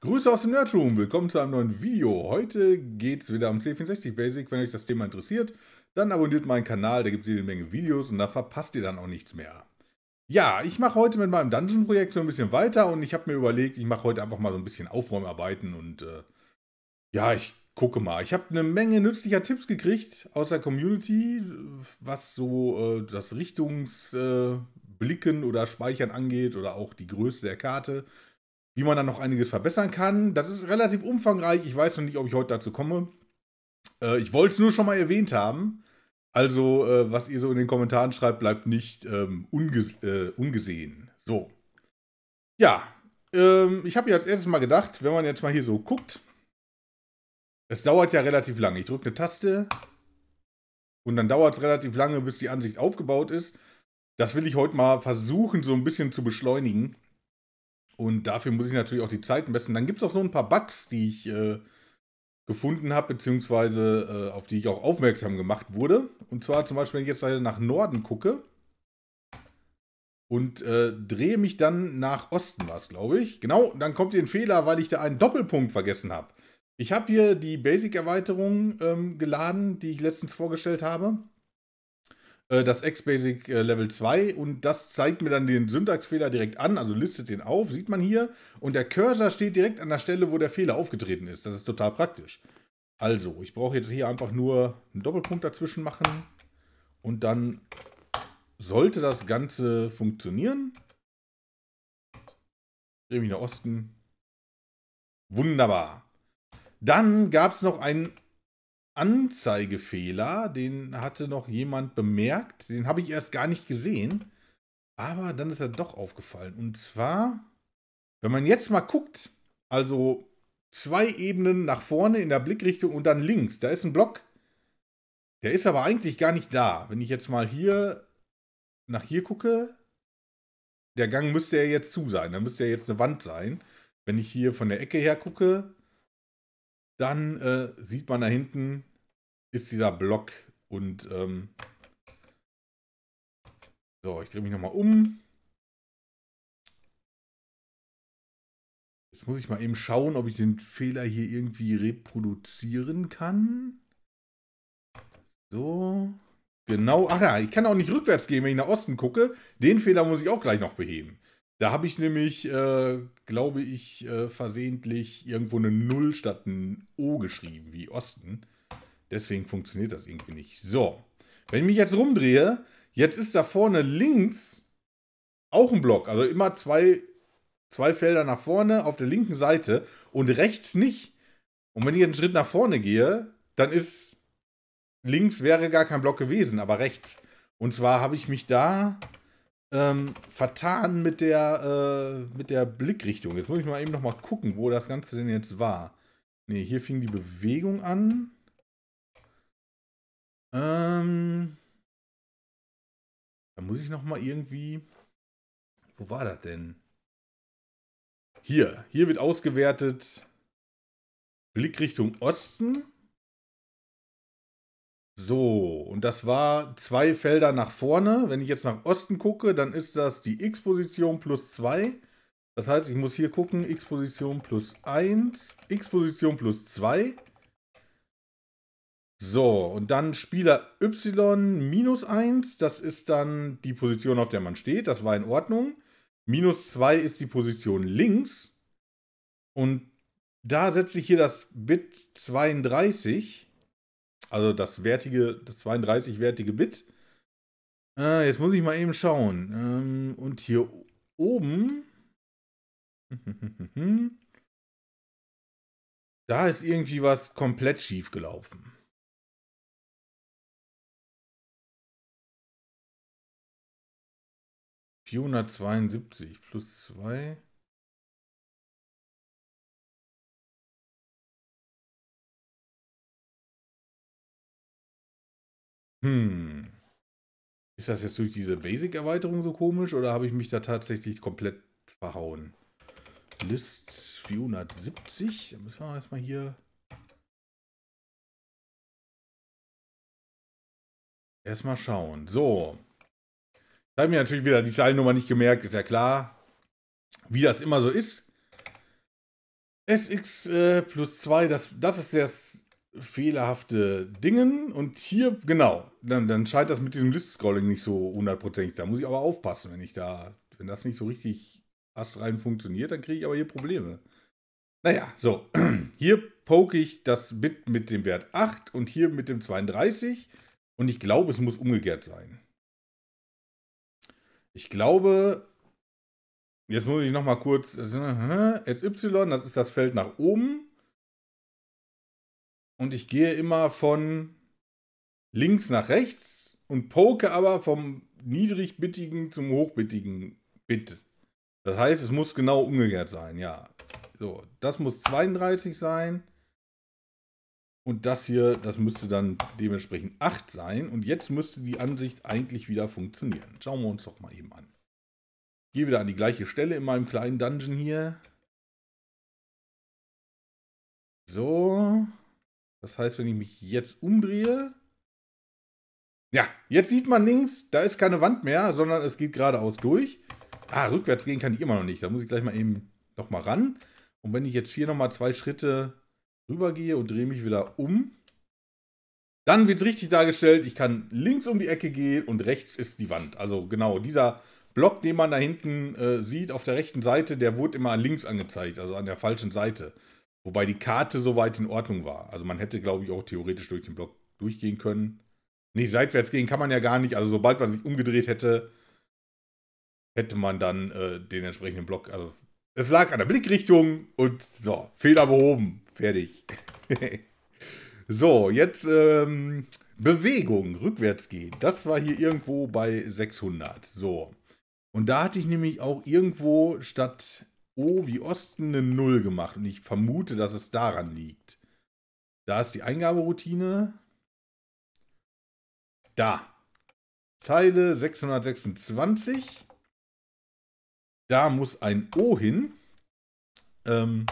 Grüße aus dem Nerdroom, willkommen zu einem neuen Video. Heute geht es wieder um C64 Basic. Wenn euch das Thema interessiert, dann abonniert meinen Kanal, da gibt es jede Menge Videos und da verpasst ihr dann auch nichts mehr. Ja, ich mache heute mit meinem Dungeon-Projekt so ein bisschen weiter und ich habe mir überlegt, ich mache heute einfach mal so ein bisschen Aufräumarbeiten und äh, ja, ich gucke mal. Ich habe eine Menge nützlicher Tipps gekriegt aus der Community, was so äh, das Richtungsblicken äh, oder Speichern angeht oder auch die Größe der Karte wie man da noch einiges verbessern kann. Das ist relativ umfangreich. Ich weiß noch nicht, ob ich heute dazu komme. Äh, ich wollte es nur schon mal erwähnt haben. Also, äh, was ihr so in den Kommentaren schreibt, bleibt nicht ähm, unges äh, ungesehen. So. Ja, ähm, ich habe ja als erstes mal gedacht, wenn man jetzt mal hier so guckt, es dauert ja relativ lange. Ich drücke eine Taste und dann dauert es relativ lange, bis die Ansicht aufgebaut ist. Das will ich heute mal versuchen, so ein bisschen zu beschleunigen. Und dafür muss ich natürlich auch die Zeit messen. Dann gibt es auch so ein paar Bugs, die ich äh, gefunden habe, beziehungsweise äh, auf die ich auch aufmerksam gemacht wurde. Und zwar zum Beispiel, wenn ich jetzt nach Norden gucke und äh, drehe mich dann nach Osten, was glaube ich. Genau, dann kommt ihr ein Fehler, weil ich da einen Doppelpunkt vergessen habe. Ich habe hier die Basic-Erweiterung ähm, geladen, die ich letztens vorgestellt habe. Äh, das XBasic äh, Level 2 und das zeigt mir dann den Syntaxfehler direkt an, also listet den auf, sieht man hier. Und der Cursor steht direkt an der Stelle, wo der Fehler aufgetreten ist. Das ist total praktisch. Also, ich brauche jetzt hier einfach nur einen Doppelpunkt dazwischen machen und dann sollte das Ganze funktionieren. Drehe mich nach Osten. Wunderbar. Dann gab es noch einen Anzeigefehler, den hatte noch jemand bemerkt, den habe ich erst gar nicht gesehen, aber dann ist er doch aufgefallen. Und zwar, wenn man jetzt mal guckt, also zwei Ebenen nach vorne in der Blickrichtung und dann links, da ist ein Block, der ist aber eigentlich gar nicht da. Wenn ich jetzt mal hier nach hier gucke, der Gang müsste ja jetzt zu sein, da müsste ja jetzt eine Wand sein. Wenn ich hier von der Ecke her gucke, dann äh, sieht man da hinten, ist dieser Block und ähm, so, ich drehe mich nochmal um. Jetzt muss ich mal eben schauen, ob ich den Fehler hier irgendwie reproduzieren kann. So. Genau. Ach ja, ich kann auch nicht rückwärts gehen, wenn ich nach Osten gucke. Den Fehler muss ich auch gleich noch beheben. Da habe ich nämlich, äh, glaube ich, äh, versehentlich irgendwo eine Null statt ein O geschrieben, wie Osten. Deswegen funktioniert das irgendwie nicht. So, wenn ich mich jetzt rumdrehe, jetzt ist da vorne links auch ein Block. Also immer zwei, zwei Felder nach vorne auf der linken Seite und rechts nicht. Und wenn ich jetzt einen Schritt nach vorne gehe, dann ist links wäre gar kein Block gewesen, aber rechts. Und zwar habe ich mich da ähm, vertan mit der, äh, mit der Blickrichtung. Jetzt muss ich mal eben noch mal gucken, wo das Ganze denn jetzt war. Ne, hier fing die Bewegung an. Ähm, da muss ich noch mal irgendwie... Wo war das denn? Hier, hier wird ausgewertet Blickrichtung Osten. So, und das war zwei Felder nach vorne. Wenn ich jetzt nach Osten gucke, dann ist das die x-Position plus 2. Das heißt, ich muss hier gucken, x-Position plus 1, x-Position plus 2. So, und dann Spieler Y minus 1, das ist dann die Position, auf der man steht, das war in Ordnung. Minus 2 ist die Position links. Und da setze ich hier das Bit 32. Also das wertige, das 32-wertige Bit. Äh, jetzt muss ich mal eben schauen. Ähm, und hier oben. da ist irgendwie was komplett schief gelaufen. Vierhundertzweiundsiebzig plus zwei. Hm. Ist das jetzt durch diese Basic-Erweiterung so komisch oder habe ich mich da tatsächlich komplett verhauen? List 470. Da müssen wir erstmal hier. Erstmal schauen. So. Ich habe mir natürlich wieder die Zeilennummer nicht gemerkt, ist ja klar. Wie das immer so ist. SX äh, plus 2, das, das ist das fehlerhafte Dingen und hier, genau, dann, dann scheint das mit diesem List-Scrolling nicht so hundertprozentig. Da muss ich aber aufpassen, wenn ich da, wenn das nicht so richtig astrein funktioniert, dann kriege ich aber hier Probleme. Naja, so, hier poke ich das Bit mit dem Wert 8 und hier mit dem 32 und ich glaube, es muss umgekehrt sein. Ich glaube, jetzt muss ich nochmal kurz, äh, SY, das ist das Feld nach oben und ich gehe immer von links nach rechts und poke aber vom niedrigbittigen zum hochbittigen Bit. Das heißt, es muss genau umgekehrt sein, ja. So, das muss 32 sein. Und das hier, das müsste dann dementsprechend 8 sein. Und jetzt müsste die Ansicht eigentlich wieder funktionieren. Schauen wir uns doch mal eben an. Ich gehe wieder an die gleiche Stelle in meinem kleinen Dungeon hier. So. Das heißt, wenn ich mich jetzt umdrehe. Ja, jetzt sieht man links, da ist keine Wand mehr, sondern es geht geradeaus durch. Ah, rückwärts gehen kann ich immer noch nicht. Da muss ich gleich mal eben nochmal ran. Und wenn ich jetzt hier nochmal zwei Schritte rübergehe und drehe mich wieder um, dann wird es richtig dargestellt, ich kann links um die Ecke gehen und rechts ist die Wand. Also genau, dieser Block, den man da hinten äh, sieht auf der rechten Seite, der wurde immer links angezeigt, also an der falschen Seite. Wobei die Karte soweit in Ordnung war. Also man hätte, glaube ich, auch theoretisch durch den Block durchgehen können. Nee, seitwärts gehen kann man ja gar nicht. Also sobald man sich umgedreht hätte, hätte man dann äh, den entsprechenden Block. Also es lag an der Blickrichtung und so, Fehler behoben. Fertig. so, jetzt ähm, Bewegung, rückwärts gehen. Das war hier irgendwo bei 600. So. Und da hatte ich nämlich auch irgendwo statt O wie Osten eine Null gemacht und ich vermute, dass es daran liegt. Da ist die Eingaberoutine. Da. Zeile 626. Da muss ein O hin. Ähm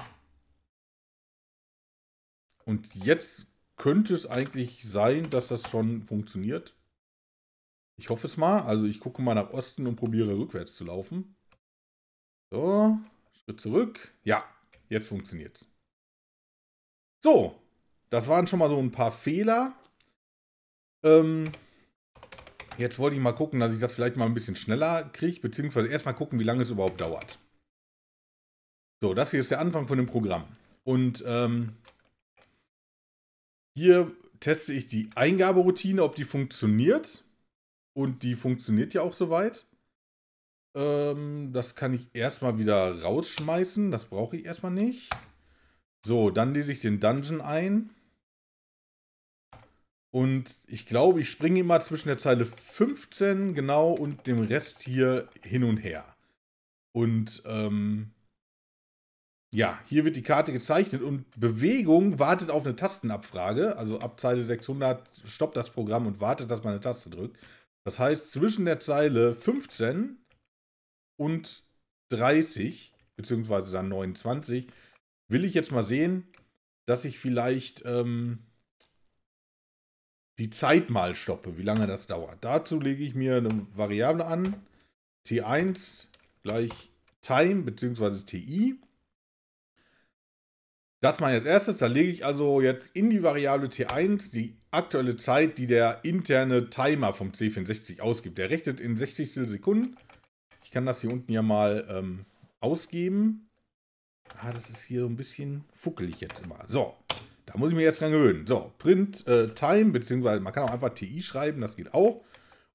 und jetzt könnte es eigentlich sein, dass das schon funktioniert. Ich hoffe es mal. Also ich gucke mal nach Osten und probiere rückwärts zu laufen. So. Schritt zurück. Ja, jetzt funktioniert's. So, das waren schon mal so ein paar Fehler. Ähm, jetzt wollte ich mal gucken, dass ich das vielleicht mal ein bisschen schneller kriege, beziehungsweise erstmal gucken, wie lange es überhaupt dauert. So, das hier ist der Anfang von dem Programm. Und ähm, hier teste ich die Eingaberoutine, ob die funktioniert. Und die funktioniert ja auch soweit. Ähm, das kann ich erstmal wieder rausschmeißen. Das brauche ich erstmal nicht. So, dann lese ich den Dungeon ein. Und ich glaube, ich springe immer zwischen der Zeile 15 genau und dem Rest hier hin und her. Und ähm, ja, hier wird die Karte gezeichnet und Bewegung wartet auf eine Tastenabfrage. Also ab Zeile 600 stoppt das Programm und wartet, dass man eine Taste drückt. Das heißt, zwischen der Zeile 15 und 30, beziehungsweise dann 29, will ich jetzt mal sehen, dass ich vielleicht ähm, die Zeit mal stoppe, wie lange das dauert. Dazu lege ich mir eine Variable an, t1 gleich time, beziehungsweise ti. Das mal als erstes, da lege ich also jetzt in die Variable t1 die aktuelle Zeit, die der interne Timer vom C64 ausgibt. Der rechnet in 60 Sekunden kann das hier unten ja mal ähm, ausgeben. Ah, das ist hier so ein bisschen fuckelig jetzt immer. So, da muss ich mir jetzt dran gewöhnen. So, Print äh, Time, beziehungsweise man kann auch einfach TI schreiben, das geht auch.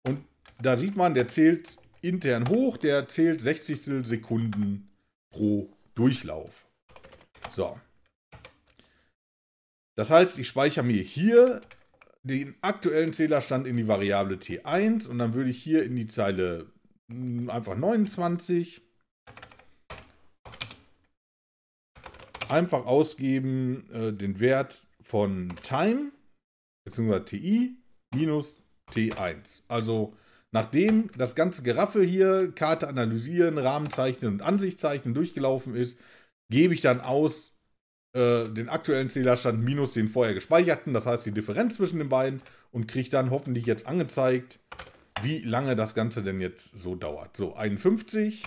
Und da sieht man, der zählt intern hoch, der zählt 60 Sekunden pro Durchlauf. So. Das heißt, ich speichere mir hier den aktuellen Zählerstand in die Variable T1 und dann würde ich hier in die Zeile hm, einfach 29. Einfach ausgeben äh, den Wert von Time bzw. TI minus T1. Also nachdem das ganze Geraffel hier, Karte analysieren, Rahmen zeichnen und Ansicht zeichnen durchgelaufen ist, gebe ich dann aus äh, den aktuellen Zählerstand minus den vorher gespeicherten, das heißt die Differenz zwischen den beiden und kriege dann hoffentlich jetzt angezeigt wie lange das Ganze denn jetzt so dauert. So, 51.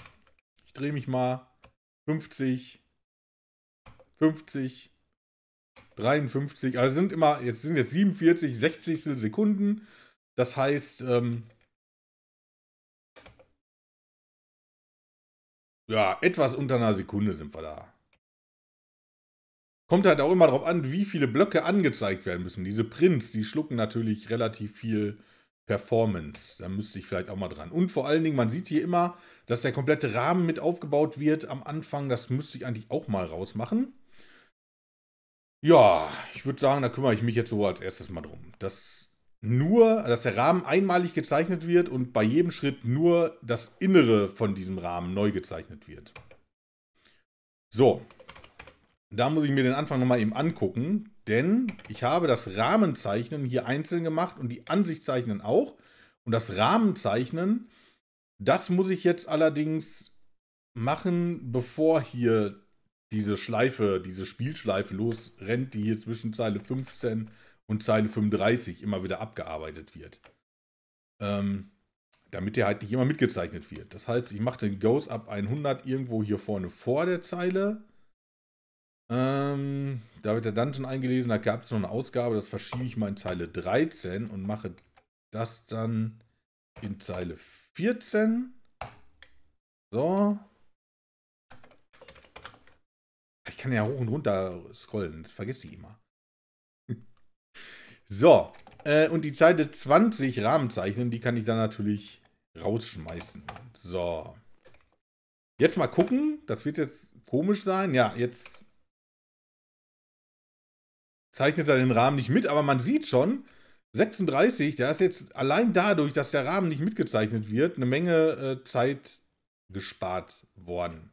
Ich drehe mich mal. 50. 50. 53. Also sind immer, jetzt sind jetzt 47 60 Sekunden. Das heißt, ähm, ja, etwas unter einer Sekunde sind wir da. Kommt halt auch immer darauf an, wie viele Blöcke angezeigt werden müssen. Diese Prints, die schlucken natürlich relativ viel Performance. Da müsste ich vielleicht auch mal dran. Und vor allen Dingen, man sieht hier immer, dass der komplette Rahmen mit aufgebaut wird am Anfang. Das müsste ich eigentlich auch mal rausmachen. Ja, ich würde sagen, da kümmere ich mich jetzt so als erstes mal drum. Dass nur, dass der Rahmen einmalig gezeichnet wird und bei jedem Schritt nur das Innere von diesem Rahmen neu gezeichnet wird. So, da muss ich mir den Anfang nochmal eben angucken, denn ich habe das Rahmenzeichnen hier einzeln gemacht und die Ansichtszeichnen auch. Und das Rahmenzeichnen, das muss ich jetzt allerdings machen, bevor hier diese Schleife, diese Spielschleife losrennt, die hier zwischen Zeile 15 und Zeile 35 immer wieder abgearbeitet wird. Ähm, damit der halt nicht immer mitgezeichnet wird. Das heißt, ich mache den Goes Up 100 irgendwo hier vorne vor der Zeile ähm, da wird der Dungeon eingelesen, da gab es noch eine Ausgabe, das verschiebe ich mal in Zeile 13 und mache das dann in Zeile 14. So. Ich kann ja hoch und runter scrollen, das vergesse ich immer. so, äh, und die Zeile 20 Rahmenzeichnen, die kann ich dann natürlich rausschmeißen. So. Jetzt mal gucken, das wird jetzt komisch sein. Ja, jetzt zeichnet er den Rahmen nicht mit, aber man sieht schon, 36, da ist jetzt allein dadurch, dass der Rahmen nicht mitgezeichnet wird, eine Menge äh, Zeit gespart worden.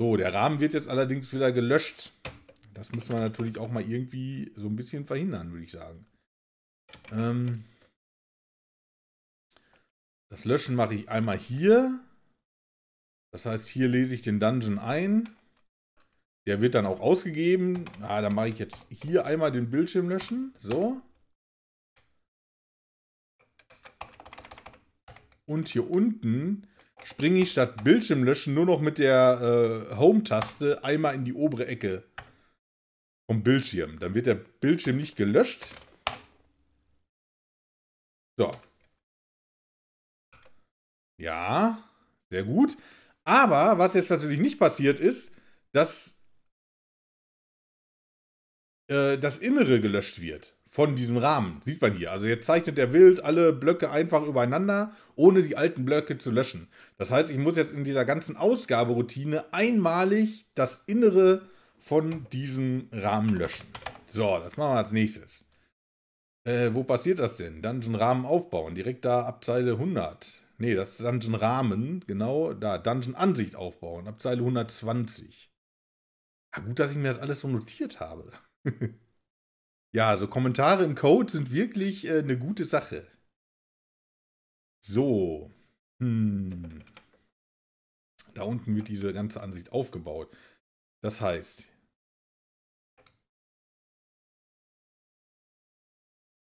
So, der Rahmen wird jetzt allerdings wieder gelöscht. Das müssen wir natürlich auch mal irgendwie so ein bisschen verhindern, würde ich sagen. Ähm das Löschen mache ich einmal hier. Das heißt, hier lese ich den Dungeon ein. Der wird dann auch ausgegeben. Ah, dann mache ich jetzt hier einmal den Bildschirm löschen. So. Und hier unten springe ich statt Bildschirm löschen nur noch mit der äh, Home-Taste einmal in die obere Ecke vom Bildschirm. Dann wird der Bildschirm nicht gelöscht. So. Ja, sehr gut. Aber was jetzt natürlich nicht passiert ist, dass äh, das Innere gelöscht wird von diesem Rahmen. Sieht man hier. Also jetzt zeichnet der Wild alle Blöcke einfach übereinander, ohne die alten Blöcke zu löschen. Das heißt, ich muss jetzt in dieser ganzen Ausgaberoutine einmalig das Innere von diesem Rahmen löschen. So, das machen wir als nächstes. Äh, wo passiert das denn? Dungeon-Rahmen aufbauen. Direkt da ab Zeile 100. Ne, das ist Dungeon-Rahmen. Genau, da. Dungeon-Ansicht aufbauen. Ab Zeile 120. Ja, gut, dass ich mir das alles so notiert habe. ja, also Kommentare im Code sind wirklich äh, eine gute Sache. So. Hm. Da unten wird diese ganze Ansicht aufgebaut. Das heißt.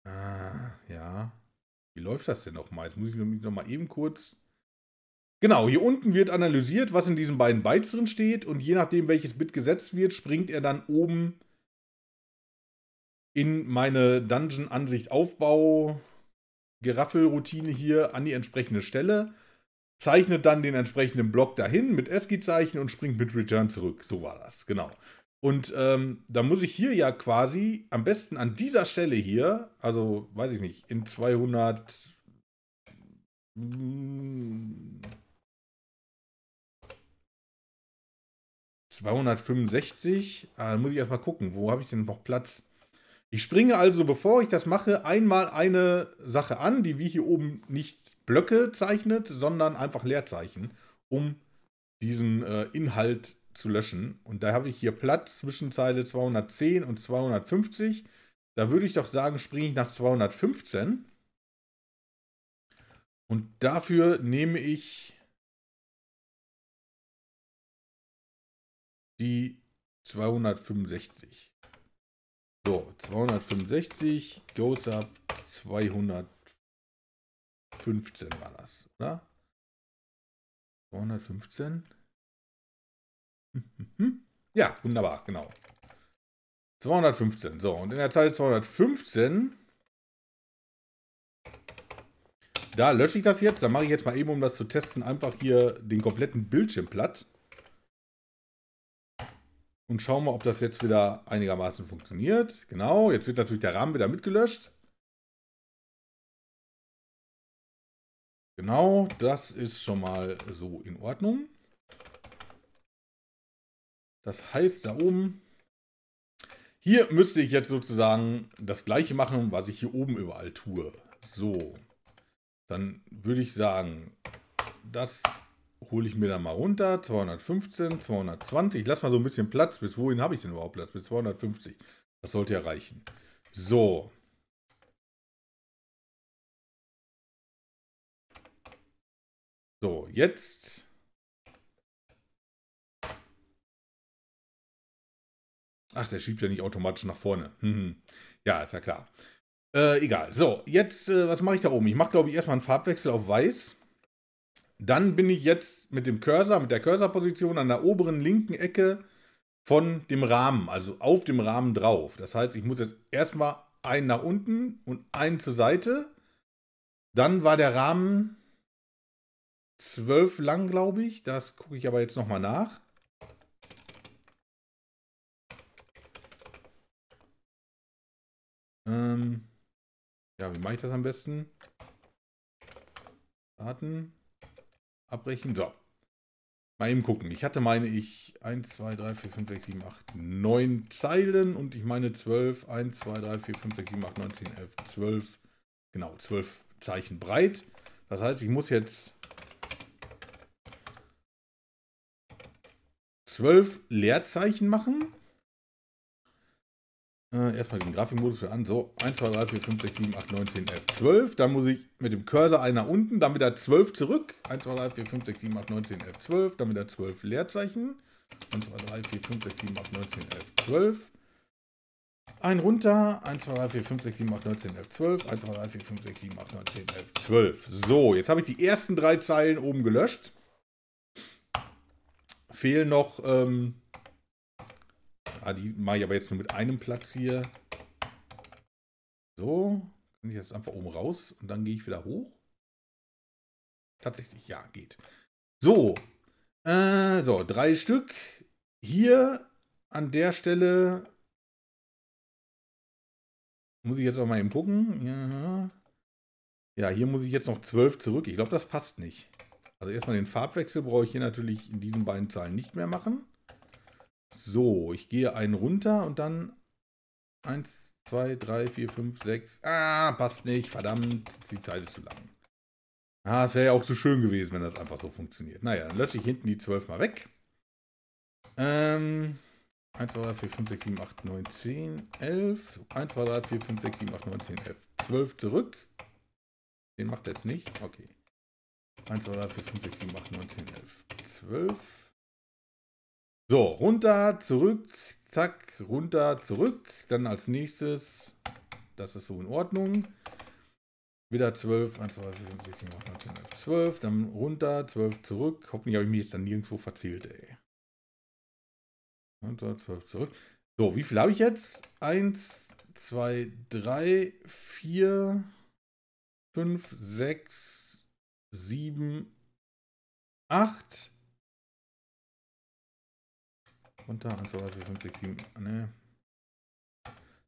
Ah, ja. Wie läuft das denn nochmal? Jetzt muss ich nämlich nochmal eben kurz. Genau, hier unten wird analysiert, was in diesen beiden Bytes drin steht und je nachdem, welches Bit gesetzt wird, springt er dann oben in meine Dungeon-Ansicht-Aufbau-Geraffel-Routine hier an die entsprechende Stelle, zeichnet dann den entsprechenden Block dahin mit ASCII-Zeichen und springt mit Return zurück. So war das, genau. Und ähm, da muss ich hier ja quasi am besten an dieser Stelle hier, also weiß ich nicht, in 200. Mh, 265. Ah, da muss ich erstmal gucken, wo habe ich denn noch Platz? Ich springe also, bevor ich das mache, einmal eine Sache an, die wie hier oben nicht Blöcke zeichnet, sondern einfach Leerzeichen, um diesen äh, Inhalt zu löschen. Und da habe ich hier Platz zwischen Zeile 210 und 250. Da würde ich doch sagen, springe ich nach 215. Und dafür nehme ich die 265. So, 265, goes up 215 war das, oder? 215? Ja, wunderbar, genau. 215, so, und in der Zeile 215, da lösche ich das jetzt, da mache ich jetzt mal eben, um das zu testen, einfach hier den kompletten Bildschirm platt und schauen mal, ob das jetzt wieder einigermaßen funktioniert. Genau, jetzt wird natürlich der Rahmen wieder mitgelöscht. Genau, das ist schon mal so in Ordnung. Das heißt, da oben, hier müsste ich jetzt sozusagen das gleiche machen, was ich hier oben überall tue. So, dann würde ich sagen, das hole ich mir dann mal runter. 215, 220. lass mal so ein bisschen Platz. Bis wohin habe ich denn überhaupt Platz? Bis 250. Das sollte ja reichen. So. So, jetzt... Ach, der schiebt ja nicht automatisch nach vorne. Hm. Ja, ist ja klar. Äh, egal. So, jetzt, äh, was mache ich da oben? Ich mache, glaube ich, erstmal einen Farbwechsel auf Weiß dann bin ich jetzt mit dem Cursor, mit der Cursor-Position an der oberen linken Ecke von dem Rahmen, also auf dem Rahmen drauf. Das heißt, ich muss jetzt erstmal einen nach unten und einen zur Seite. Dann war der Rahmen 12 lang, glaube ich. Das gucke ich aber jetzt nochmal nach. Ähm ja, wie mache ich das am besten? Warten. Abbrechen. So. Mal eben gucken. Ich hatte, meine ich, 1, 2, 3, 4, 5, 6, 7, 8, 9 Zeilen und ich meine 12, 1, 2, 3, 4, 5, 6, 7, 8, 9, 10, 11, 12, genau, 12 Zeichen breit. Das heißt, ich muss jetzt 12 Leerzeichen machen äh, erstmal den Grafikmodus für an. So, 1, 2, 3, 4, 5, 6, 7, 8, 9, 10, 11, 12. Dann muss ich mit dem Cursor einer unten, dann wieder 12 zurück. 1, 2, 3, 4, 5, 6, 7, 8, 9, 10, 11, 12. Dann wieder 12 Leerzeichen. 1, 2, 3, 4, 5, 6, 7, 8, 9, 10, 11, 12. Ein runter. 1, 2, 3, 4, 5, 6, 7, 8, 9, 10, 11, 12. 1, 2, 3, 4, 5, 6, 7, 8, 9, 10, 11, 12. So, jetzt habe ich die ersten drei Zeilen oben gelöscht. Fehlen noch ähm, Ah, die mache ich aber jetzt nur mit einem Platz hier. So, kann ich jetzt einfach oben raus und dann gehe ich wieder hoch. Tatsächlich, ja, geht. So, äh, so, drei Stück. Hier an der Stelle muss ich jetzt auch mal eben gucken. Ja, ja hier muss ich jetzt noch zwölf zurück. Ich glaube, das passt nicht. Also erstmal den Farbwechsel brauche ich hier natürlich in diesen beiden Zahlen nicht mehr machen. So, ich gehe einen runter und dann 1, 2, 3, 4, 5, 6. Ah, passt nicht. Verdammt, die Zeit ist zu lang. Ah, es wäre ja auch so schön gewesen, wenn das einfach so funktioniert. Naja, dann lösche ich hinten die 12 mal weg. Ähm, 1, 2, 3, 4, 5, 6, 7, 8, 9, 10, 11. 1, 2, 3, 4, 5, 6, 7, 8, 9, 10, 11. 12 zurück. Den macht er jetzt nicht. Okay. 1, 2, 3, 4, 5, 6, 7, 8, 9, 10, 11. 12. So, runter, zurück, zack, runter, zurück. Dann als nächstes, das ist so in Ordnung. Wieder 12, 1, 2, 4, 5, 6, 7, 8, 9, 10, 11, 12, dann runter, 12 zurück. Hoffentlich habe ich mich jetzt dann nirgendwo verzählt, ey. Runter, 12 zurück. So, wie viel habe ich jetzt? 1, 2, 3, 4, 5, 6, 7, 8 runter. 1, 2, 3, 5, 6, 7. Ne.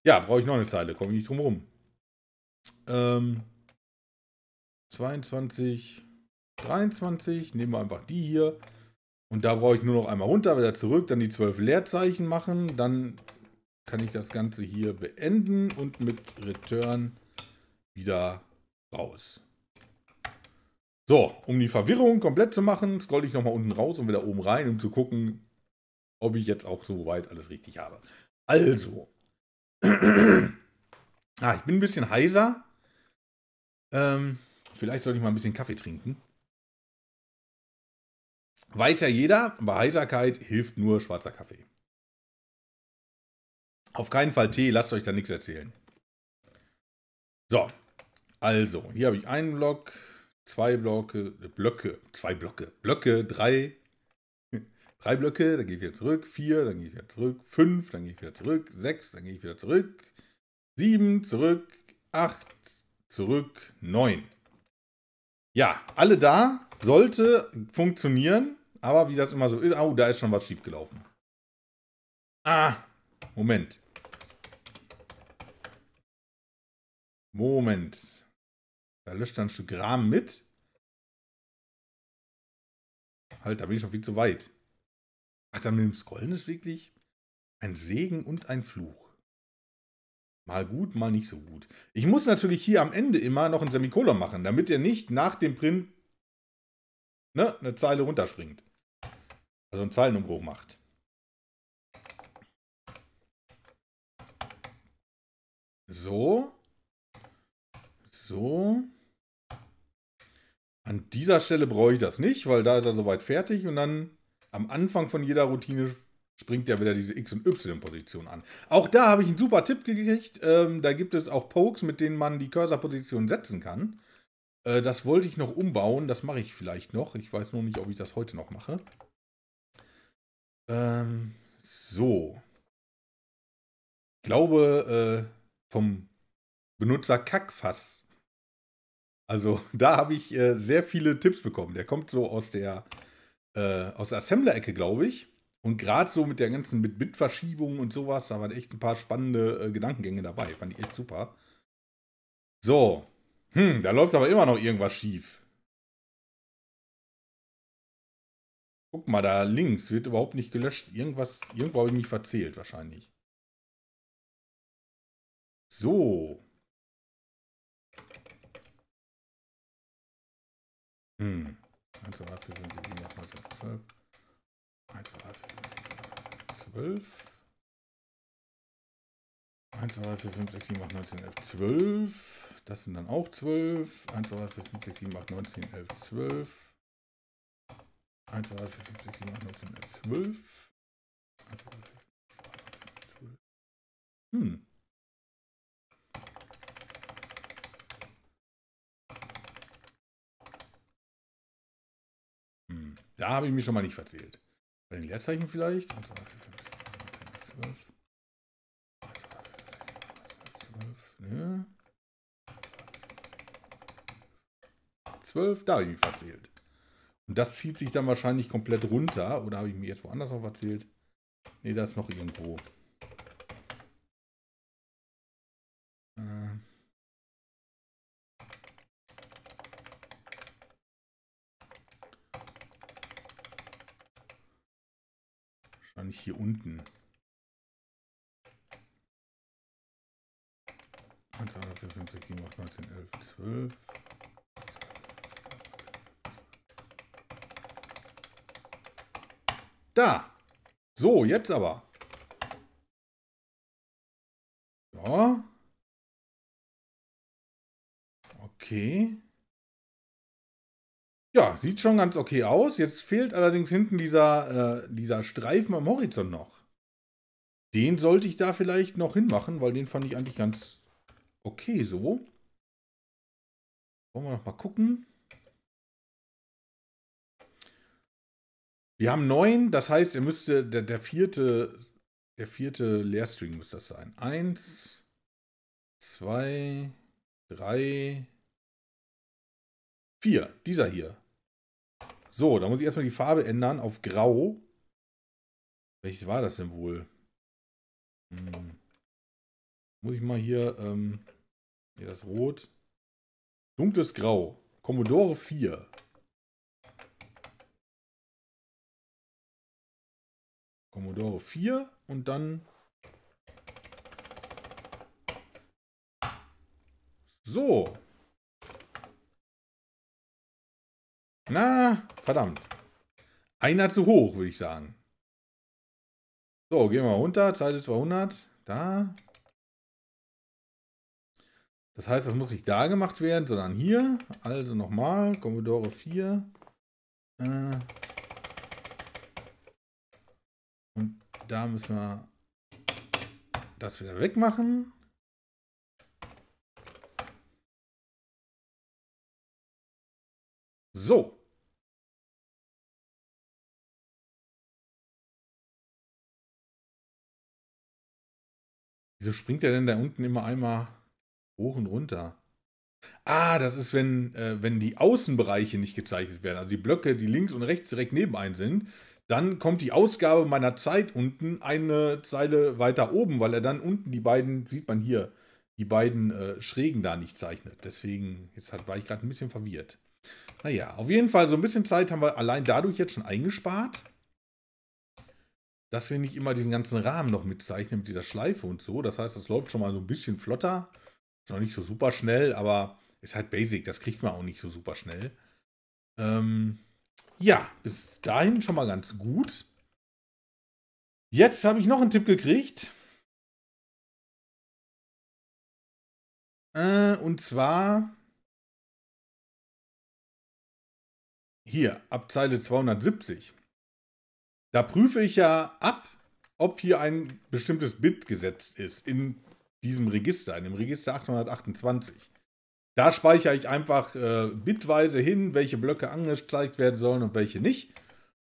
Ja, brauche ich noch eine Zeile. Komme ich nicht drum rum. Ähm, 22, 23. Nehmen wir einfach die hier. Und da brauche ich nur noch einmal runter, wieder zurück, dann die 12 Leerzeichen machen. Dann kann ich das Ganze hier beenden und mit Return wieder raus. So, um die Verwirrung komplett zu machen, scroll ich nochmal unten raus und wieder oben rein, um zu gucken, ob ich jetzt auch soweit alles richtig habe. Also. ah, ich bin ein bisschen heiser. Ähm, vielleicht sollte ich mal ein bisschen Kaffee trinken. Weiß ja jeder, bei Heiserkeit hilft nur schwarzer Kaffee. Auf keinen Fall Tee, lasst euch da nichts erzählen. So, also, hier habe ich einen Block, zwei Blocke, äh, Blöcke, zwei Blocke, Blöcke, drei drei Blöcke, dann gehe ich wieder zurück, vier, dann gehe ich wieder zurück, fünf, dann gehe ich wieder zurück, sechs, dann gehe ich wieder zurück, sieben, zurück, acht, zurück, neun. Ja, alle da, sollte funktionieren, aber wie das immer so ist, oh, da ist schon was schiefgelaufen. Ah, Moment. Moment. Da löscht er ein Stück Rahmen mit. Halt, da bin ich schon viel zu weit. Also mit dem Scrollen ist wirklich ein Segen und ein Fluch. Mal gut, mal nicht so gut. Ich muss natürlich hier am Ende immer noch ein Semikolon machen, damit er nicht nach dem Print ne, eine Zeile runterspringt. Also einen Zeilenumbruch macht. So. So. An dieser Stelle brauche ich das nicht, weil da ist er soweit fertig und dann am Anfang von jeder Routine springt ja wieder diese X- und Y-Position an. Auch da habe ich einen super Tipp gekriegt. Ähm, da gibt es auch Pokes, mit denen man die Cursor-Position setzen kann. Äh, das wollte ich noch umbauen. Das mache ich vielleicht noch. Ich weiß nur nicht, ob ich das heute noch mache. Ähm, so. Ich glaube, äh, vom Benutzer Kackfass. Also da habe ich äh, sehr viele Tipps bekommen. Der kommt so aus der äh, aus der Assembler-Ecke, glaube ich. Und gerade so mit der ganzen mit Bitverschiebung und sowas, da waren echt ein paar spannende äh, Gedankengänge dabei. Fand ich echt super. So. Hm, da läuft aber immer noch irgendwas schief. Guck mal, da links wird überhaupt nicht gelöscht. Irgendwas, irgendwo habe ich mich verzählt wahrscheinlich. So. Hm. 1, 2, 3, 4, 5, 6, 7, 8, 9, 10, 12. 1, 2, 3, 4, 5, 6, 7, 8, 9, 10, 11, 12. Das sind dann auch 12. 1, 2, 3, 4, 5, 6, 7, 8, 9, 10, 11, 12. 1, 2, 3, 4, 5, 6, 7, 8, 9, 10, 11, 12. 1, 2, 3, 4, 5, 6, 7, 8, 9, 10, 11, 12. Hm. Da habe ich mich schon mal nicht verzählt. Bei den Leerzeichen vielleicht. 1, 2, 4, 5, 6, 7, 8, 9, 10, 11, 12. 12, ja. 12 da habe ich mich verzählt. Und das zieht sich dann wahrscheinlich komplett runter. Oder habe ich mir jetzt woanders noch verzählt? Ne, da ist noch irgendwo. War nicht hier unten. Und 254 Kilo macht 19, 11, 12. Da. So, jetzt aber. sieht schon ganz okay aus. Jetzt fehlt allerdings hinten dieser, äh, dieser Streifen am Horizont noch. Den sollte ich da vielleicht noch hinmachen, weil den fand ich eigentlich ganz okay so. Wollen wir noch mal gucken. Wir haben neun, das heißt, er müsste, der, der vierte, der vierte Leerstring muss das sein. Eins, zwei, drei, vier. Dieser hier. So, da muss ich erstmal die Farbe ändern auf grau. Welches war das denn wohl? Hm. Muss ich mal hier, ähm, hier das Rot. Dunkles Grau. Commodore 4. Commodore 4 und dann... So. Na, verdammt. Einer zu hoch, würde ich sagen. So, gehen wir runter. Zeile 200. Da. Das heißt, das muss nicht da gemacht werden, sondern hier. Also nochmal. Commodore 4. Äh. Und da müssen wir das wieder wegmachen. So. Wieso springt er denn da unten immer einmal hoch und runter? Ah, das ist, wenn, äh, wenn die Außenbereiche nicht gezeichnet werden, also die Blöcke, die links und rechts direkt nebenein sind, dann kommt die Ausgabe meiner Zeit unten eine Zeile weiter oben, weil er dann unten die beiden, sieht man hier, die beiden äh, Schrägen da nicht zeichnet. Deswegen, jetzt war ich gerade ein bisschen verwirrt. Naja, auf jeden Fall so ein bisschen Zeit haben wir allein dadurch jetzt schon eingespart dass wir nicht immer diesen ganzen Rahmen noch mitzeichnen mit dieser Schleife und so. Das heißt, das läuft schon mal so ein bisschen flotter. Ist noch nicht so super schnell, aber ist halt basic. Das kriegt man auch nicht so super schnell. Ähm, ja, bis dahin schon mal ganz gut. Jetzt habe ich noch einen Tipp gekriegt. Äh, und zwar hier, ab Zeile 270. Da prüfe ich ja ab, ob hier ein bestimmtes Bit gesetzt ist in diesem Register, in dem Register 828. Da speichere ich einfach äh, bitweise hin, welche Blöcke angezeigt werden sollen und welche nicht.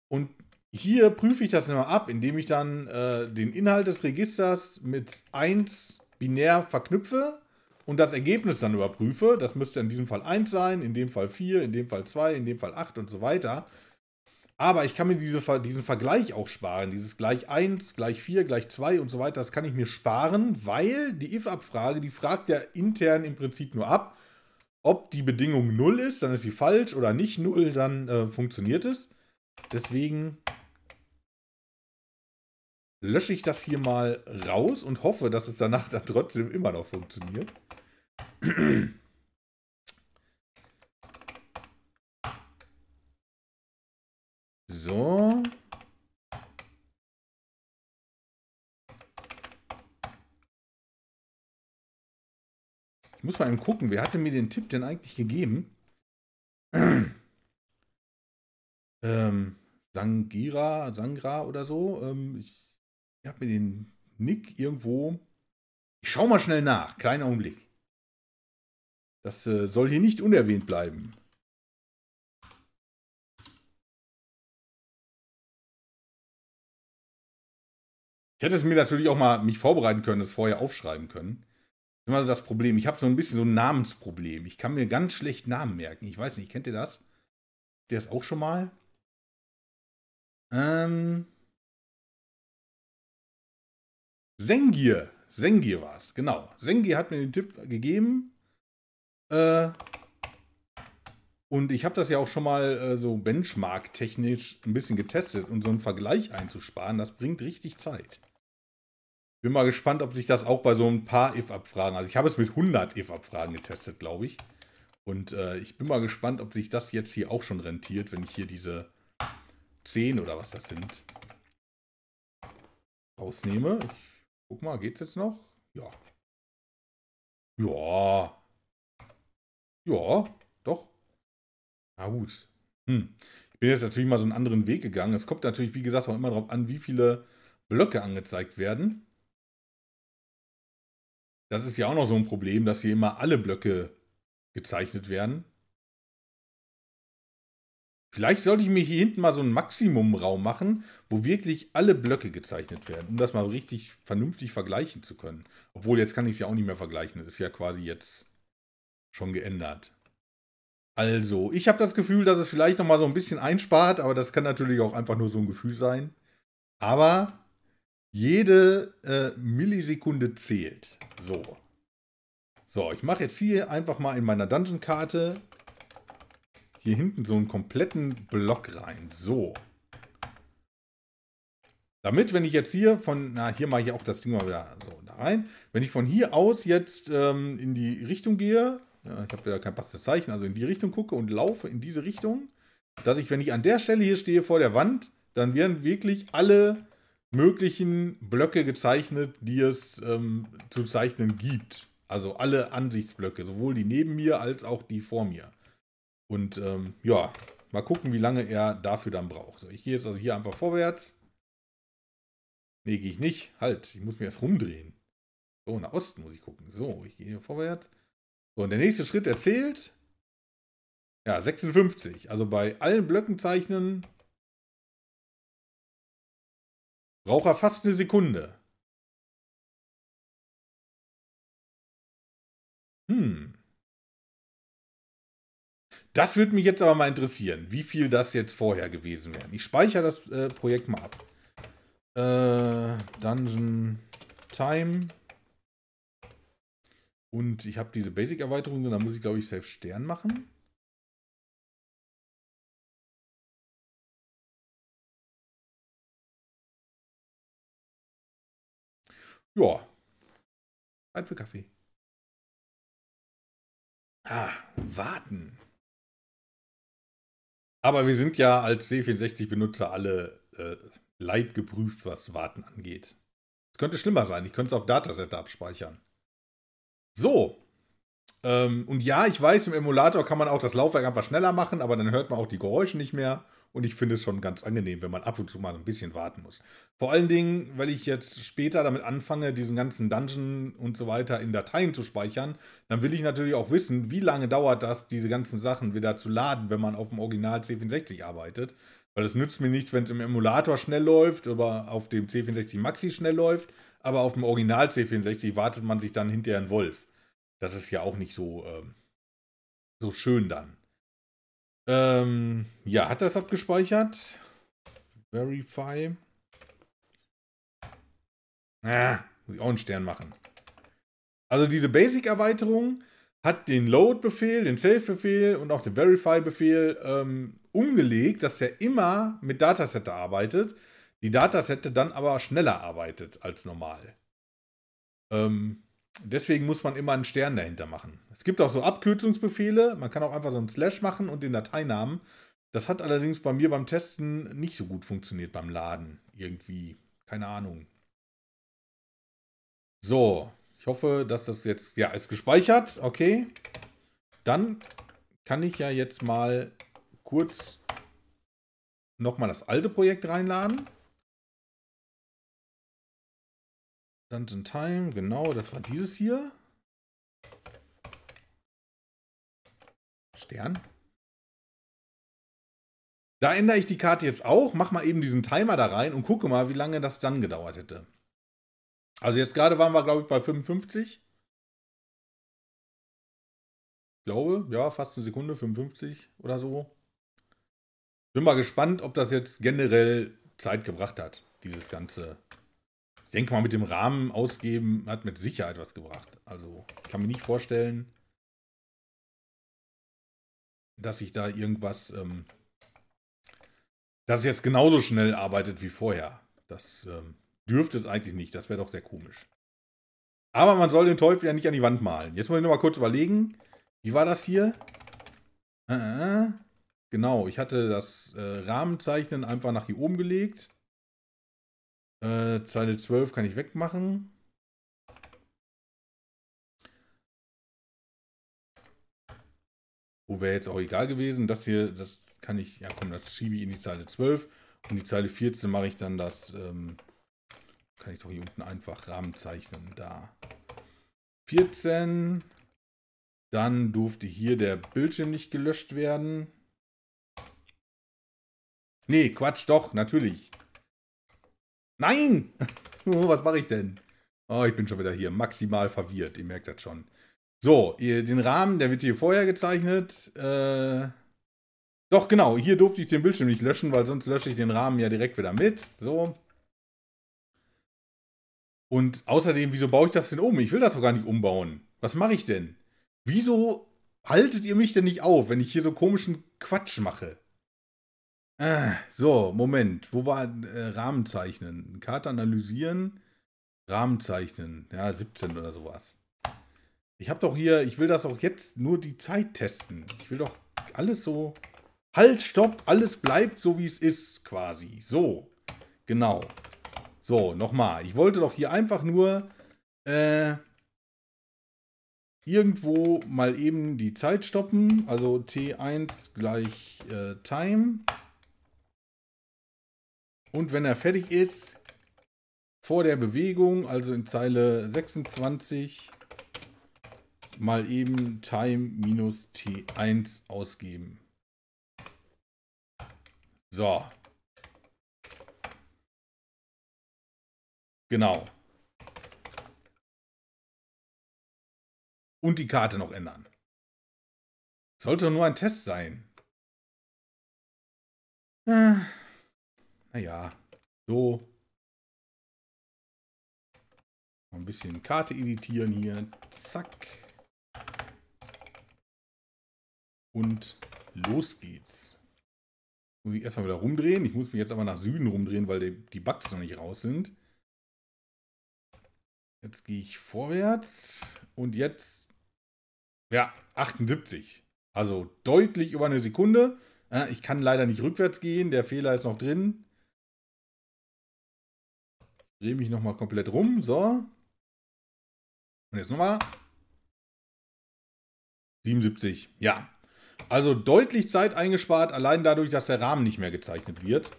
Und hier prüfe ich das immer ab, indem ich dann äh, den Inhalt des Registers mit 1 binär verknüpfe und das Ergebnis dann überprüfe. Das müsste in diesem Fall 1 sein, in dem Fall 4, in dem Fall 2, in dem Fall 8 und so weiter. Aber ich kann mir diese, diesen Vergleich auch sparen. Dieses gleich 1, gleich 4, gleich 2 und so weiter, das kann ich mir sparen, weil die if-Abfrage, die fragt ja intern im Prinzip nur ab, ob die Bedingung 0 ist, dann ist sie falsch oder nicht 0, dann äh, funktioniert es. Deswegen lösche ich das hier mal raus und hoffe, dass es danach dann trotzdem immer noch funktioniert. So. Ich muss mal eben gucken, wer hatte mir den Tipp denn eigentlich gegeben? ähm, Sangira, Sangra oder so. Ähm, ich, ich habe mir den Nick irgendwo. Ich schau mal schnell nach. Kleinen Augenblick. Das äh, soll hier nicht unerwähnt bleiben. Ich hätte es mir natürlich auch mal mich vorbereiten können, das vorher aufschreiben können. Das ist immer das Problem. Ich habe so ein bisschen so ein Namensproblem. Ich kann mir ganz schlecht Namen merken. Ich weiß nicht, kennt ihr das? Der ist auch schon mal. Ähm. Sengier. Sengier war es, genau. Sengier hat mir den Tipp gegeben. Äh, und ich habe das ja auch schon mal äh, so benchmark-technisch ein bisschen getestet und so einen Vergleich einzusparen, das bringt richtig Zeit. Bin mal gespannt, ob sich das auch bei so ein paar If-Abfragen, also ich habe es mit 100 If-Abfragen getestet, glaube ich. Und äh, ich bin mal gespannt, ob sich das jetzt hier auch schon rentiert, wenn ich hier diese 10 oder was das sind, rausnehme. Ich guck mal, geht's jetzt noch? Ja. Ja. Ja, doch. Ah, gut. Hm. Ich bin jetzt natürlich mal so einen anderen Weg gegangen. Es kommt natürlich, wie gesagt, auch immer darauf an, wie viele Blöcke angezeigt werden. Das ist ja auch noch so ein Problem, dass hier immer alle Blöcke gezeichnet werden. Vielleicht sollte ich mir hier hinten mal so einen Maximumraum machen, wo wirklich alle Blöcke gezeichnet werden, um das mal richtig vernünftig vergleichen zu können. Obwohl, jetzt kann ich es ja auch nicht mehr vergleichen. Das ist ja quasi jetzt schon geändert. Also, ich habe das Gefühl, dass es vielleicht noch mal so ein bisschen einspart, aber das kann natürlich auch einfach nur so ein Gefühl sein. Aber jede äh, Millisekunde zählt. So. So, ich mache jetzt hier einfach mal in meiner Dungeon-Karte hier hinten so einen kompletten Block rein. So. Damit, wenn ich jetzt hier von, na, hier mache ich auch das Ding mal wieder so da rein. Wenn ich von hier aus jetzt ähm, in die Richtung gehe, ja, ich habe wieder kein passendes Zeichen, also in die Richtung gucke und laufe in diese Richtung, dass ich, wenn ich an der Stelle hier stehe vor der Wand, dann werden wirklich alle möglichen Blöcke gezeichnet, die es ähm, zu zeichnen gibt. Also alle Ansichtsblöcke, sowohl die neben mir als auch die vor mir. Und ähm, ja, mal gucken, wie lange er dafür dann braucht. So, ich gehe jetzt also hier einfach vorwärts. Nee, gehe ich nicht. Halt, ich muss mir erst rumdrehen. So, nach Osten muss ich gucken. So, ich gehe hier vorwärts und der nächste Schritt erzählt. Ja, 56. Also bei allen Blöcken zeichnen braucht er fast eine Sekunde. Hm. Das würde mich jetzt aber mal interessieren, wie viel das jetzt vorher gewesen wäre. Ich speichere das äh, Projekt mal ab. Äh, Dungeon Time. Und ich habe diese Basic-Erweiterung, da muss ich, glaube ich, selbst Stern machen. Ja. Zeit für Kaffee. Ah, warten. Aber wir sind ja als C64-Benutzer alle äh, leid geprüft, was Warten angeht. Es könnte schlimmer sein. Ich könnte es auf Dataset abspeichern. So. Ähm, und ja, ich weiß, im Emulator kann man auch das Laufwerk einfach schneller machen, aber dann hört man auch die Geräusche nicht mehr. Und ich finde es schon ganz angenehm, wenn man ab und zu mal ein bisschen warten muss. Vor allen Dingen, weil ich jetzt später damit anfange, diesen ganzen Dungeon und so weiter in Dateien zu speichern, dann will ich natürlich auch wissen, wie lange dauert das, diese ganzen Sachen wieder zu laden, wenn man auf dem Original C64 arbeitet. Weil es nützt mir nichts, wenn es im Emulator schnell läuft oder auf dem C64 Maxi schnell läuft, aber auf dem Original C64 wartet man sich dann hinterher einen Wolf das ist ja auch nicht so, ähm, so schön dann. Ähm, ja, hat das abgespeichert? Verify. Ah, muss ich auch einen Stern machen. Also diese Basic-Erweiterung hat den Load-Befehl, den Save-Befehl und auch den Verify-Befehl ähm, umgelegt, dass er immer mit Datasette arbeitet, die Datasette dann aber schneller arbeitet als normal. Ähm, Deswegen muss man immer einen Stern dahinter machen. Es gibt auch so Abkürzungsbefehle. Man kann auch einfach so einen Slash machen und den Dateinamen. Das hat allerdings bei mir beim Testen nicht so gut funktioniert beim Laden. Irgendwie. Keine Ahnung. So. Ich hoffe, dass das jetzt... Ja, ist gespeichert. Okay. Dann kann ich ja jetzt mal kurz nochmal das alte Projekt reinladen. Dungeon Time, genau, das war dieses hier. Stern. Da ändere ich die Karte jetzt auch, mach mal eben diesen Timer da rein und gucke mal, wie lange das dann gedauert hätte. Also jetzt gerade waren wir, glaube ich, bei 55. Ich glaube, ja, fast eine Sekunde, 55 oder so. Bin mal gespannt, ob das jetzt generell Zeit gebracht hat, dieses ganze ich denke mal, mit dem Rahmen ausgeben hat mit Sicherheit was gebracht. Also, ich kann mir nicht vorstellen, dass ich da irgendwas, ähm, dass es jetzt genauso schnell arbeitet wie vorher. Das ähm, dürfte es eigentlich nicht. Das wäre doch sehr komisch. Aber man soll den Teufel ja nicht an die Wand malen. Jetzt muss ich nochmal kurz überlegen. Wie war das hier? Äh, äh, äh, genau, ich hatte das äh, Rahmenzeichnen einfach nach hier oben gelegt. Äh, Zeile 12 kann ich wegmachen. Wo oh, wäre jetzt auch egal gewesen. Das hier, das kann ich, ja komm, das schiebe ich in die Zeile 12. Und die Zeile 14 mache ich dann das, ähm, kann ich doch hier unten einfach Rahmen zeichnen. Da. 14. Dann durfte hier der Bildschirm nicht gelöscht werden. Nee, Quatsch, doch, natürlich. Nein! Oh, was mache ich denn? Oh, ich bin schon wieder hier. Maximal verwirrt. Ihr merkt das schon. So, den Rahmen, der wird hier vorher gezeichnet. Äh, doch, genau. Hier durfte ich den Bildschirm nicht löschen, weil sonst lösche ich den Rahmen ja direkt wieder mit. So. Und außerdem, wieso baue ich das denn um? Ich will das doch gar nicht umbauen. Was mache ich denn? Wieso haltet ihr mich denn nicht auf, wenn ich hier so komischen Quatsch mache? Äh, so, Moment. Wo war äh, Rahmen zeichnen? Karte analysieren, Rahmen zeichnen. Ja, 17 oder sowas. Ich habe doch hier, ich will das auch jetzt nur die Zeit testen. Ich will doch alles so... Halt, stopp, alles bleibt so, wie es ist, quasi. So, genau. So, nochmal. Ich wollte doch hier einfach nur äh, irgendwo mal eben die Zeit stoppen. Also T1 gleich äh, Time. Und wenn er fertig ist, vor der Bewegung, also in Zeile 26, mal eben time-t1 ausgeben. So. Genau. Und die Karte noch ändern. Sollte nur ein Test sein. Äh. Naja, so. Ein bisschen Karte editieren hier. Zack. Und los geht's. Muss ich erstmal wieder rumdrehen. Ich muss mich jetzt aber nach Süden rumdrehen, weil die, die Bugs noch nicht raus sind. Jetzt gehe ich vorwärts. Und jetzt... Ja, 78. Also deutlich über eine Sekunde. Äh, ich kann leider nicht rückwärts gehen. Der Fehler ist noch drin drehe mich nochmal komplett rum. So. Und jetzt nochmal. 77. Ja. Also deutlich Zeit eingespart, allein dadurch, dass der Rahmen nicht mehr gezeichnet wird.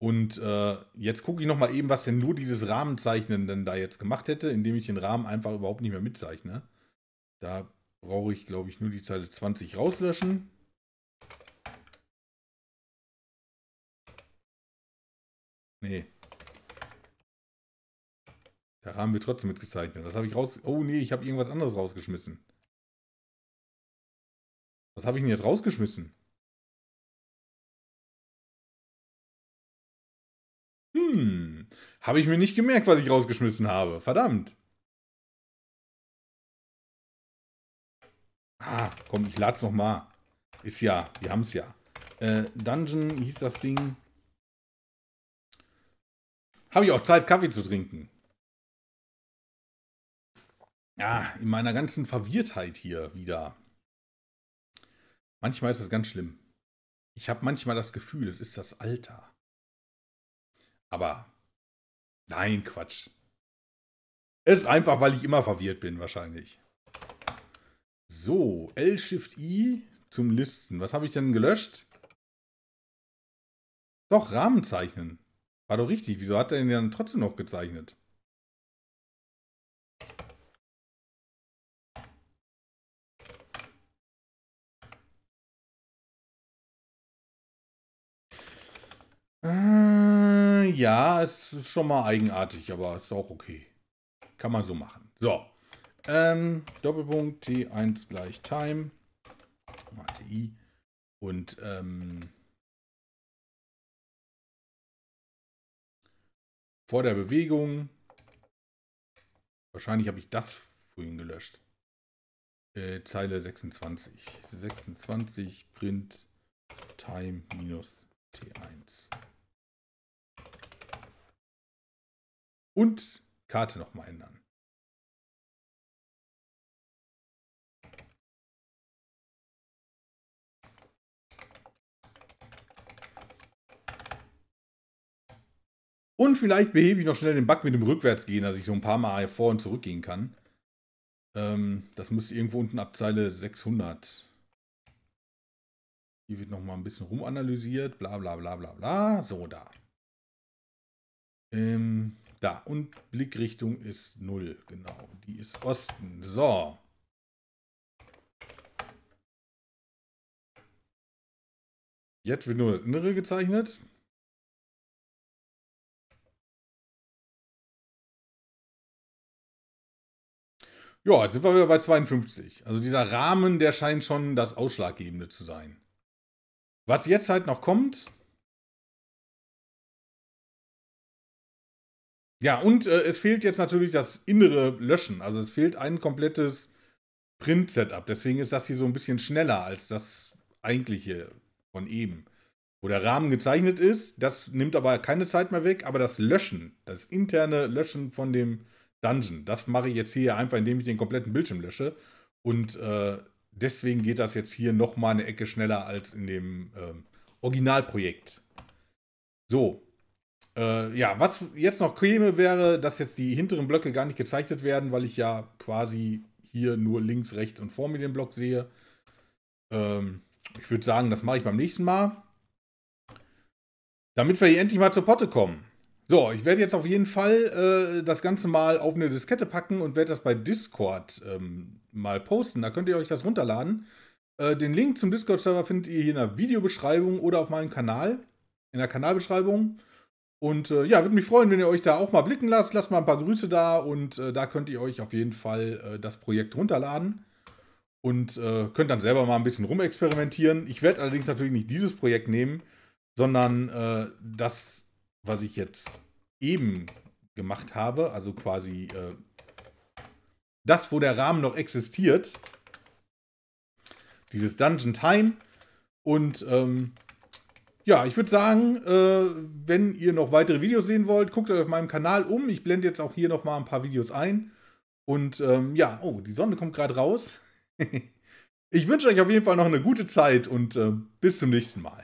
Und äh, jetzt gucke ich nochmal eben, was denn nur dieses Rahmenzeichnen denn da jetzt gemacht hätte, indem ich den Rahmen einfach überhaupt nicht mehr mitzeichne. Da brauche ich, glaube ich, nur die Zeile 20 rauslöschen. Nee, da haben wir trotzdem mitgezeichnet. Was habe ich raus... Oh nee, ich habe irgendwas anderes rausgeschmissen. Was habe ich denn jetzt rausgeschmissen? Hm, habe ich mir nicht gemerkt, was ich rausgeschmissen habe. Verdammt. Ah, komm, ich lade es nochmal. Ist ja, wir haben es ja. Äh, Dungeon hieß das Ding. Habe ich auch Zeit, Kaffee zu trinken ja, in meiner ganzen Verwirrtheit hier wieder. Manchmal ist das ganz schlimm. Ich habe manchmal das Gefühl, es ist das Alter. Aber nein, Quatsch. Es ist einfach, weil ich immer verwirrt bin, wahrscheinlich. So, L-Shift-I zum Listen. Was habe ich denn gelöscht? Doch, Rahmen zeichnen. War doch richtig. Wieso hat er ihn dann trotzdem noch gezeichnet? ja, es ist schon mal eigenartig, aber es ist auch okay. Kann man so machen. So. Ähm, Doppelpunkt T1 gleich Time. Mal Und ähm, vor der Bewegung. Wahrscheinlich habe ich das vorhin gelöscht. Äh, Zeile 26. 26 Print Time minus T1. und Karte nochmal ändern. Und vielleicht behebe ich noch schnell den Bug mit dem Rückwärtsgehen, dass ich so ein paar Mal vor und zurück gehen kann. Ähm, das müsste irgendwo unten ab Zeile 600. Hier wird nochmal ein bisschen rumanalysiert, bla bla bla bla bla. So, da. Ähm, da, und Blickrichtung ist 0, genau. Die ist Osten. So. Jetzt wird nur das Innere gezeichnet. Ja, jetzt sind wir wieder bei 52. Also dieser Rahmen, der scheint schon das Ausschlaggebende zu sein. Was jetzt halt noch kommt, Ja, und äh, es fehlt jetzt natürlich das innere Löschen. Also es fehlt ein komplettes Print-Setup. Deswegen ist das hier so ein bisschen schneller als das eigentliche von eben. Wo der Rahmen gezeichnet ist, das nimmt aber keine Zeit mehr weg, aber das Löschen, das interne Löschen von dem Dungeon, das mache ich jetzt hier einfach, indem ich den kompletten Bildschirm lösche. Und äh, deswegen geht das jetzt hier nochmal eine Ecke schneller als in dem äh, Originalprojekt. So, äh, ja, was jetzt noch käme, wäre, dass jetzt die hinteren Blöcke gar nicht gezeichnet werden, weil ich ja quasi hier nur links, rechts und vor mir den Block sehe. Ähm, ich würde sagen, das mache ich beim nächsten Mal. Damit wir hier endlich mal zur Potte kommen. So, ich werde jetzt auf jeden Fall äh, das Ganze mal auf eine Diskette packen und werde das bei Discord ähm, mal posten. Da könnt ihr euch das runterladen. Äh, den Link zum Discord-Server findet ihr hier in der Videobeschreibung oder auf meinem Kanal, in der Kanalbeschreibung. Und äh, ja, würde mich freuen, wenn ihr euch da auch mal blicken lasst. Lasst mal ein paar Grüße da und äh, da könnt ihr euch auf jeden Fall äh, das Projekt runterladen und äh, könnt dann selber mal ein bisschen rumexperimentieren. Ich werde allerdings natürlich nicht dieses Projekt nehmen, sondern äh, das, was ich jetzt eben gemacht habe, also quasi äh, das, wo der Rahmen noch existiert. Dieses Dungeon Time. Und ähm, ja, ich würde sagen, äh, wenn ihr noch weitere Videos sehen wollt, guckt euch auf meinem Kanal um. Ich blende jetzt auch hier nochmal ein paar Videos ein. Und ähm, ja, oh, die Sonne kommt gerade raus. ich wünsche euch auf jeden Fall noch eine gute Zeit und äh, bis zum nächsten Mal.